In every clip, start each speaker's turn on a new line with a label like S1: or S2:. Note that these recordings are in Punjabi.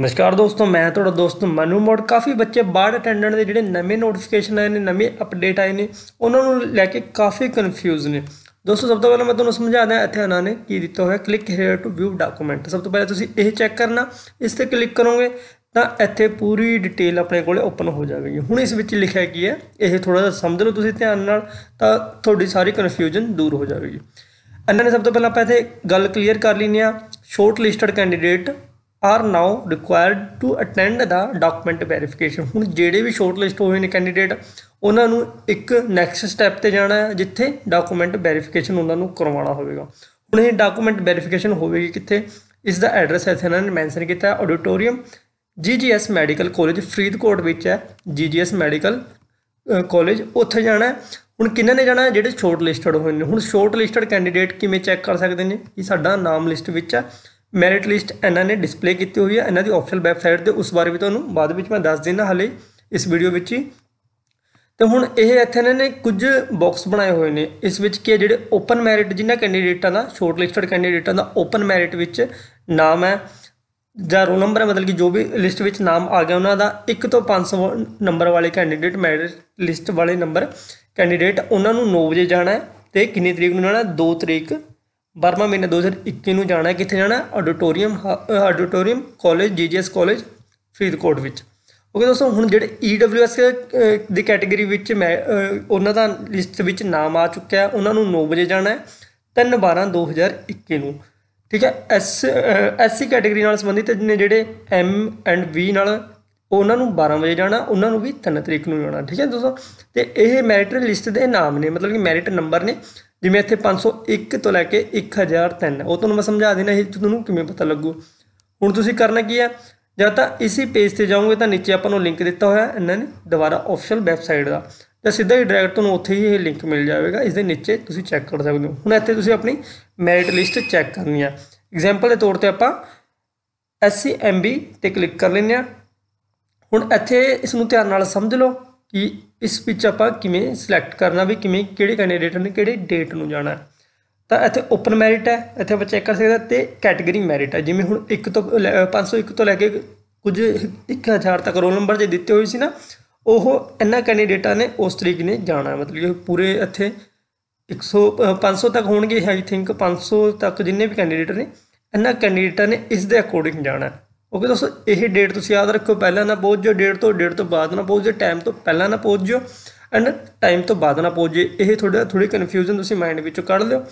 S1: ਨਮਸਕਾਰ ਦੋਸਤੋ ਮੈਂ ਤੁਹਾਡਾ ਦੋਸਤ ਮਨੂ ਮੋੜ ਕਾਫੀ ਬੱਚੇ ਬਾਰਡ ਅਟੈਂਡੈਂਟ ਦੇ ਜਿਹੜੇ ਨਵੇਂ ਨੋਟੀਫਿਕੇਸ਼ਨ ਆਏ ਨੇ ਨਵੇਂ ਅਪਡੇਟ ਆਏ ਨੇ ਉਹਨਾਂ ਨੂੰ ਲੈ ਕੇ ਕਾਫੀ ਕਨਫਿਊਜ਼ ਨੇ ਦੋਸਤੋ ਸਭ ਤੋਂ ਪਹਿਲਾਂ ਮੈਂ ਤੁਹਾਨੂੰ ਸਮਝਾ ਦਿਆਂ ਇੱਥੇ ਉਹਨਾਂ ਨੇ ਕੀ ਦਿੱਤਾ ਹੋਇਆ click here to view document ਸਭ ਤੋਂ ਪਹਿਲਾਂ ਤੁਸੀਂ ਇਹ ਚੈੱਕ ਕਰਨਾ ਇਸ ਤੇ ਕਲਿੱਕ ਕਰੋਗੇ ਤਾਂ ਇੱਥੇ ਪੂਰੀ ਡਿਟੇਲ ਆਪਣੇ ਕੋਲੇ ਓਪਨ ਹੋ ਜਾਵੇਗੀ ਹੁਣ ਇਸ ਵਿੱਚ ਲਿਖਿਆ ਕੀ ਹੈ ਇਹ ਥੋੜਾ ਜਿਹਾ ਸਮਝ ਲਓ ਤੁਸੀਂ ਧਿਆਨ ਨਾਲ ਤਾਂ ਤੁਹਾਡੀ ਸਾਰੀ ਕਨਫਿਊਜ਼ਨ ਦੂਰ ਹੋ ਜਾਵੇਗੀ ਇਹਨਾਂ ਨੇ ਸਭ ਤੋਂ ਪਹਿਲਾਂ ਆਪਾਂ ਇੱਥੇ ਗੱਲ ਕਲੀਅਰ ਕਰ ਲੈਣੀ ਆ shortlisted candidate are now required to attend the document verification ਹੁਣ ਜਿਹੜੇ ਵੀ ਸ਼ਾਰਟ ਲਿਸਟ ਹੋਏ ਨੇ ਕੈਂਡੀਡੇਟ ਉਹਨਾਂ ਨੂੰ ਇੱਕ ਨੈਕਸਟ ਸਟੈਪ ਤੇ ਜਾਣਾ ਹੈ ਜਿੱਥੇ ਡਾਕੂਮੈਂਟ ਵੈਰੀਫਿਕੇਸ਼ਨ ਉਹਨਾਂ ਨੂੰ ਕਰਵਾਉਣਾ ਹੋਵੇਗਾ ਹੁਣ ਇਹ ਡਾਕੂਮੈਂਟ ਵੈਰੀਫਿਕੇਸ਼ਨ ਹੋਵੇਗੀ ਕਿੱਥੇ ਇਸ ਦਾ ਐਡਰੈਸ ਇੱਥੇ ਇਹਨਾਂ ਨੇ ਮੈਂਸ਼ਨ ਕੀਤਾ ਹੈ auditorium GGS medical college Faridkot ਵਿੱਚ ਹੈ ਜੀਜੀਐਸ ਮੈਡੀਕਲ ਕਾਲਜ ਉੱਥੇ ਜਾਣਾ ਹੈ ਹੁਣ ਕਿੰਨੇ ਨੇ ਜਾਣਾ ਜਿਹੜੇ ਸ਼ਾਰਟ ਲਿਸਟਡ ਹੋਏ ਨੇ ਹੁਣ ਸ਼ਾਰਟ ਲਿਸਟਡ ਕੈਂਡੀਡੇਟ ਕਿਵੇਂ ਚੈੱਕ ਕਰ ਸਕਦੇ ਨੇ ਕਿ ਸਾਡਾ ਨਾਮ ਲਿਸਟ ਵਿੱਚ ਹੈ ਮੈਰਿਟ ਲਿਸਟ ਇਹਨਾਂ ਨੇ ਡਿਸਪਲੇ ਕੀਤੀ ਹੋਈ ਹੈ ਇਹਨਾਂ ਦੀ ਆਫੀਸ਼ੀਅਲ ਵੈਬਸਾਈਟ ਤੇ ਉਸ ਬਾਰੇ ਵੀ ਤੁਹਾਨੂੰ ਬਾਅਦ ਵਿੱਚ ਮੈਂ ਦੱਸ ਦੇਣਾ ਹਲੇ ਇਸ ਵੀਡੀਓ ਵਿੱਚ ਹੀ ਤੇ ਹੁਣ ਇਹ ਇੱਥੇ ਇਹਨਾਂ ਨੇ ਕੁਝ ਬਾਕਸ ਬਣਾਏ ਹੋਏ ਨੇ ਇਸ ਵਿੱਚ ਕੀ ਜਿਹੜੇ ਓਪਨ ਮੈਰਿਟ ਜਿਨ੍ਹਾਂ ਕੈਂਡੀਡੇਟਾਂ ਦਾ ਸ਼ਾਰਟ ਲਿਸਟਡ ਕੈਂਡੀਡੇਟਾਂ ਦਾ ਓਪਨ ਮੈਰਿਟ ਵਿੱਚ ਨਾਮ ਹੈ ਜਾਂ ਰੋ ਨੰਬਰ ਹੈ ਮਤਲਬ ਕਿ ਜੋ ਵੀ ਲਿਸਟ ਵਿੱਚ ਨਾਮ ਆ ਗਿਆ ਉਹਨਾਂ ਦਾ 1 ਤੋਂ 500 ਨੰਬਰ ਵਾਲੇ ਕੈਂਡੀਡੇਟ ਮੈਰਿਟ ਲਿਸਟ ਵਾਲੇ ਨੰਬਰ ਕੈਂਡੀਡੇਟ ਉਹਨਾਂ ਨੂੰ 9 ਵਜੇ ਜਾਣਾ ਹੈ ਤੇ ਕਿੰਨੀ ਤਰੀਕ ਨੂੰ ਜਾਣਾ 2 ਤਰੀਕ ਬਰਮਾ ਮਹੀਨਾ 2021 ਨੂੰ ਜਾਣਾ ਹੈ ਕਿੱਥੇ ਜਾਣਾ auditorium auditorium college GGS college Faridkot ਵਿੱਚ ਓਕੇ ਦੋਸਤੋ ਹੁਣ ਜਿਹੜੇ ਈਡਬਲਯੂਐਸ ਦੀ ਕੈਟਾਗਰੀ ਵਿੱਚ ਮੈਂ ਉਹਨਾਂ ਦਾ ਲਿਸਟ ਵਿੱਚ ਨਾਮ ਆ ਚੁੱਕਿਆ ਹੈ ਉਹਨਾਂ ਨੂੰ 9 ਵਜੇ ਜਾਣਾ ਹੈ 3 12 2021 ਨੂੰ ਠੀਕ ਹੈ ਐਸ ਐਸਸੀ ਕੈਟਾਗਰੀ ਨਾਲ ਸੰਬੰਧਿਤ ਜਿਹਨੇ ਜਿਹੜੇ ਐਮ ਐਂਡ ਵੀ ਨਾਲ ਉਹਨਾਂ ਨੂੰ 12 ਵਜੇ ਜਾਣਾ ਉਹਨਾਂ ਨੂੰ ਵੀ 3 ਤਰੀਕ ਨੂੰ ਜਾਣਾ ਠੀਕ ਹੈ ਦੋਸਤੋ ਤੇ ਇਹ ਮੈਰਿਟ ਲਿਸਟ ਦੇ ਨਾਮ ਨੇ ਮਤਲਬ ਕਿ ਮੈਰਿਟ ਨੰਬਰ ਨੇ ਜਿਵੇਂ ਇੱਥੇ 501 ਤੋਂ ਲੈ ਕੇ 1003 ਉਹ ਤੁਹਾਨੂੰ ਮੈਂ ਸਮਝਾ ਦੇਣਾ ਇਹ ਤੁਹਾਨੂੰ ਕਿਵੇਂ ਪਤਾ ਲੱਗੂ ਹੁਣ ਤੁਸੀਂ ਕਰਨਾ ਕੀ ਹੈ ਜਾਂ ਤਾਂ ਇਸੇ ਪੇਜ ਤੇ ਜਾਓਗੇ ਤਾਂ ਨੀਚੇ ਆਪਾਂ ਨੂੰ ਲਿੰਕ ਦਿੱਤਾ ਹੋਇਆ ਇਹਨਾਂ ਨੇ ਦੁਬਾਰਾ ਆਫੀਸ਼ੀਅਲ ਵੈਬਸਾਈਟ ਦਾ ਤਾਂ ਸਿੱਧਾ ਹੀ ਡਾਇਰੈਕਟ ਤੁਹਾਨੂੰ ਉੱਥੇ ਹੀ ਇਹ ਲਿੰਕ ਮਿਲ ਜਾਵੇਗਾ ਇਸ ਦੇ ਨੀਚੇ ਤੁਸੀਂ ਚੈੱਕ ਕਰ ਸਕਦੇ ਹੋ ਹੁਣ ਇੱਥੇ ਤੁਸੀਂ ਆਪਣੀ ਮੈਰਿਟ ਲਿਸਟ ਚੈੱਕ ਕਰਨੀ ਆ ਐਗਜ਼ਾਮਪਲ ਦੇ ਤੌਰ ਤੇ ਆਪਾਂ SCMB ਤੇ ਕਲਿੱਕ ਕਰ ਲੈਂਦੇ ਆ ਹੁਣ ਇੱਥੇ ਇਸ ਨੂੰ ਧਿਆਨ ਨਾਲ ਸਮਝ ਲਓ ਕਿ ਇਸ ਵਿੱਚ ਆਪਾਂ ਕਿਵੇਂ ਸਿਲੈਕਟ ਕਰਨਾ ਵੀ ਕਿਵੇਂ ਕਿਹੜੇ ਕੈਂਡੀਡੇਟ ਨੇ ਕਿਹੜੇ ਡੇਟ ਨੂੰ ਜਾਣਾ ਤਾਂ ਇੱਥੇ ਓਪਨ ਮੈਰਿਟ ਹੈ ਇੱਥੇ ਆਪਾਂ ਚੈੱਕ ਕਰ ਸਕਦੇ ਤੇ ਕੈਟਾਗਰੀ ਮੈਰਿਟ ਹੈ ਜਿਵੇਂ ਹੁਣ 1 ਤੋਂ 501 ਤੋਂ ਲੈ ਕੇ ਕੁਝ 1000 ਤੱਕ ਰੋਲ ਨੰਬਰ ਜੇ ਦਿੱਤੇ ਹੋਏ ਸੀ ਨਾ ਉਹ ਇੰਨਾ ਕੈਂਡੀਡੇਟਾਂ ਨੇ ਉਸ ਤਰੀਕ ਨੇ ਜਾਣਾ ਮਤਲਬ ਇਹ ਪੂਰੇ ਇੱਥੇ 100 500 ਤੱਕ ਹੋਣਗੇ ਆਈ ਥਿੰਕ 500 ਤੱਕ ਜਿੰਨੇ ਵੀ ਕੈਂਡੀਡੇਟ ਨੇ ਇੰਨਾ ਕੈਂਡੀਡੇਟਾਂ ਨੇ ਇਸ ਦੇ ਅਕੋਰਡਿੰਗ ਜਾਣਾ ਓਕੇ ਦੋਸਤੋ ਇਹ ਡੇਟ ਤੁਸੀਂ ਯਾਦ ਰੱਖੋ ਪਹਿਲਾਂ ਨਾ ਪਹੁੰਚ ਜਾਓ ਡੇਟ ਤੋਂ ਡੇਟ ਤੋਂ ਬਾਅਦ ਨਾ ਪਹੁੰਚ ਜਾਓ ਟਾਈਮ ਤੋਂ ਪਹਿਲਾਂ ਨਾ ਪਹੁੰਚ ਜਾਓ ਐਂਡ ਟਾਈਮ ਤੋਂ ਬਾਅਦ ਨਾ ਪਹੁੰਚ ਜਾਓ ਇਹ ਥੋੜਾ ਥੋੜੀ ਕਨਫਿਊਜ਼ਨ ਤੁਸੀਂ ਮਾਈਂਡ ਵਿੱਚੋਂ ਕੱਢ ਲਿਓ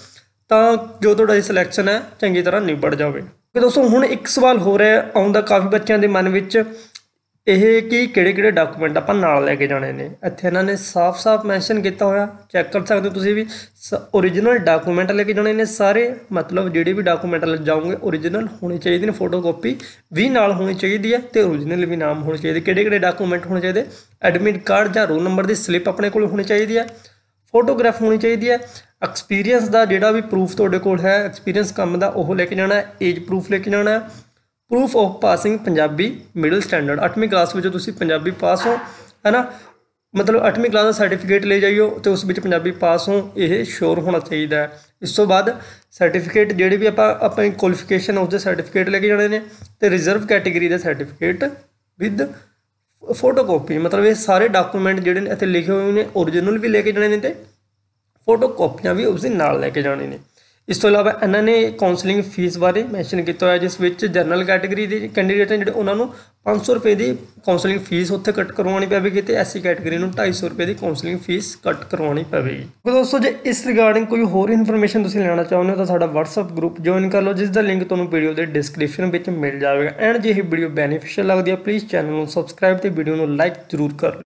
S1: ਤਾਂ ਜੋ ਤੁਹਾਡਾ ਇਹ ਸਿਲੈਕਸ਼ਨ ਹੈ ਚੰਗੀ ਤਰ੍ਹਾਂ ਨਿਬੜ ਜਾਵੇ ਓਕੇ ਦੋਸਤੋ ਹੁਣ ਇੱਕ ਸਵਾਲ ਹੋ ਰਿਹਾ ਆਉਂਦਾ ਕਾਫੀ ਬੱਚਿਆਂ ਦੇ ਮਨ ਵਿੱਚ ਇਹ ਕਿ ਕਿਹੜੇ ਕਿਹੜੇ ਡਾਕੂਮੈਂਟ ਆਪਾਂ ਨਾਲ ਲੈ ਕੇ ਜਾਣੇ ਨੇ ਇੱਥੇ ਇਹਨਾਂ ਨੇ ਸਾਫ਼-ਸਾਫ਼ ਮੈਂਸ਼ਨ ਕੀਤਾ ਹੋਇਆ ਚੈੱਕ ਕਰ ਸਕਦੇ ਹੋ ਤੁਸੀਂ ਵੀ origignal ਡਾਕੂਮੈਂਟ ਲੈ ਕੇ ਜਾਣੇ ਨੇ ਸਾਰੇ ਮਤਲਬ ਜਿਹੜੇ ਵੀ ਡਾਕੂਮੈਂਟ ਲੈ ਜਾਓਗੇ origignal ਹੋਣੇ ਚਾਹੀਦੇ ਨੇ ਫੋਟੋਕਾਪੀ ਵੀ ਨਾਲ ਹੋਣੀ ਚਾਹੀਦੀ ਹੈ ਤੇ origignal ਵੀ ਨਾਮ ਹੋਣੇ ਚਾਹੀਦੇ ਕਿਹੜੇ ਕਿਹੜੇ ਡਾਕੂਮੈਂਟ ਹੋਣੇ ਚਾਹੀਦੇ ਐਡਮਿਟ ਕਾਰਡ ਜਾਂ ਰੋਲ ਨੰਬਰ ਦੀ ਸਲਿੱਪ ਆਪਣੇ ਕੋਲ ਹੋਣੀ ਚਾਹੀਦੀ ਹੈ ਫੋਟੋਗ੍ਰਾਫ ਹੋਣੀ ਚਾਹੀਦੀ ਹੈ ਐਕਸਪੀਰੀਅੰਸ ਦਾ ਜਿਹੜਾ ਵੀ ਪ੍ਰੂਫ ਤੁਹਾਡੇ ਕੋਲ ਹੈ ਐਕਸਪੀਰੀਅੰਸ ਕੰਮ ਦਾ ਉਹ ਲੈ ਕੇ ਜਾਣਾ ਹੈ ਏਜ ਪ੍ਰੂਫ ਲੈ ਕੇ ਜਾਣਾ ਹੈ proof of passing Punjabi middle standard 8ਵੀਂ ਕਲਾਸ ਵਿੱਚ ਤੁਸੀਂ ਪੰਜਾਬੀ ਪਾਸ ਹੋ ਹੈਨਾ ਮਤਲਬ 8ਵੀਂ ਕਲਾਸ ਦਾ ਸਰਟੀਫਿਕੇਟ ਲੈ ਜਾਈਓ ਤੇ ਉਸ ਵਿੱਚ ਪੰਜਾਬੀ ਪਾਸ ਹੋ ਇਹ ਸ਼ੋਰ ਹੋਣਾ ਚਾਹੀਦਾ ਹੈ ਇਸ ਤੋਂ ਬਾਅਦ ਸਰਟੀਫਿਕੇਟ ਜਿਹੜੇ ਵੀ ਆਪਾਂ ਆਪਣੀ ਕੁਆਲੀਫਿਕੇਸ਼ਨ ਉਸ ਦੇ ਸਰਟੀਫਿਕੇਟ ਲੈ ਕੇ ਜਾਣੇ ਨੇ ਤੇ ਰਿਜ਼ਰਵ ਕੈਟਾਗਰੀ ਦਾ ਸਰਟੀਫਿਕੇਟ ਵਿਦ ਫੋਟੋਕਾਪੀ ਮਤਲਬ ਇਹ ਸਾਰੇ ਡਾਕੂਮੈਂਟ ਜਿਹੜੇ ਨੇ ਇੱਥੇ ਲਿਖੇ ਹੋਏ ਨੇ origignal ਵੀ ਲੈ ਕੇ ਜਾਣੇ ਨੇ ਤੇ ਫੋਟੋਕਾਪੀਆਂ ਵੀ ਉਸ ਦੇ ਨਾਲ ਲੈ ਕੇ ਜਾਣੇ ਨੇ ਇਸ ਤੋਂ ਇਲਾਵਾ ਇਹਨਾਂ ਨੇ ਕਾਉਂਸਲਿੰਗ ਫੀਸ ਬਾਰੇ ਮੈਂਸ਼ਨ ਕੀਤਾ ਹੋਇਆ ਜਿਸ ਵਿੱਚ ਜਨਰਲ ਕੈਟਾਗਰੀ ਦੇ ਕੈਂਡੀਡੇਟ ਨੇ ਜਿਹੜੇ ਉਹਨਾਂ ਨੂੰ 500 ਰੁਪਏ ਦੀ ਕਾਉਂਸਲਿੰਗ ਫੀਸ ਉੱਥੇ ਕੱਟ ਕਰਵਾਉਣੀ ਪਵੇਗੀ ਤੇ ਐਸਸੀ ਕੈਟਾਗਰੀ ਨੂੰ 250 ਰੁਪਏ ਦੀ ਕਾਉਂਸਲਿੰਗ ਫੀਸ ਕੱਟ ਕਰਵਾਉਣੀ ਪਵੇਗੀ ਦੋਸਤੋ ਜੇ ਇਸ ਰਿਗਾਰਡਿੰਗ ਕੋਈ ਹੋਰ ਇਨਫੋਰਮੇਸ਼ਨ ਤੁਸੀਂ ਲੈਣਾ ਚਾਹੁੰਦੇ ਹੋ ਤਾਂ ਸਾਡਾ WhatsApp ਗਰੁੱਪ ਜੁਆਇਨ ਕਰ ਲਓ ਜਿਸ ਦਾ ਲਿੰਕ ਤੁਹਾਨੂੰ ਵੀਡੀਓ ਦੇ ਡਿਸਕ੍ਰਿਪਸ਼ਨ ਵਿੱਚ ਮਿਲ ਜਾਵੇਗਾ ਐਂਡ ਜੇ ਇਹ ਵੀਡੀਓ ਬੈਨੀਫੀਸ਼ੀਅਲ ਲੱਗਦੀ ਹੈ ਪਲੀਜ਼ ਚੈਨਲ ਨੂੰ ਸਬਸਕ੍ਰਾਈਬ ਤੇ ਵੀਡੀਓ ਨੂੰ ਲਾਈਕ ਜ਼ਰੂਰ ਕਰ